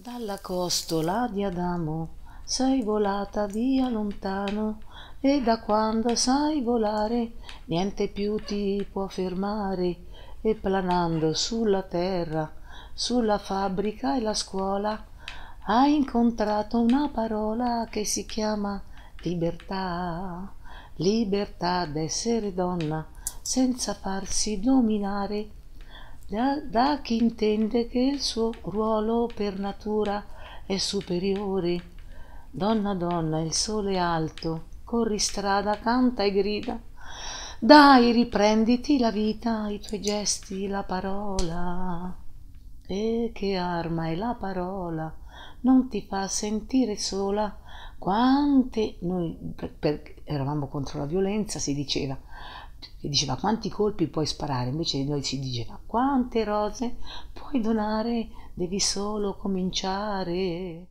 Dalla costola di Adamo sei volata via lontano e da quando sai volare niente più ti può fermare e planando sulla terra, sulla fabbrica e la scuola hai incontrato una parola che si chiama libertà, libertà d'essere donna senza farsi dominare da, da chi intende che il suo ruolo per natura è superiore. Donna, donna, il sole è alto, corri strada, canta e grida. Dai, riprenditi la vita, i tuoi gesti, la parola. E che arma è la parola? non ti fa sentire sola. Quante noi per, per, eravamo contro la violenza, si diceva, si diceva quanti colpi puoi sparare, invece di noi si diceva quante rose puoi donare, devi solo cominciare.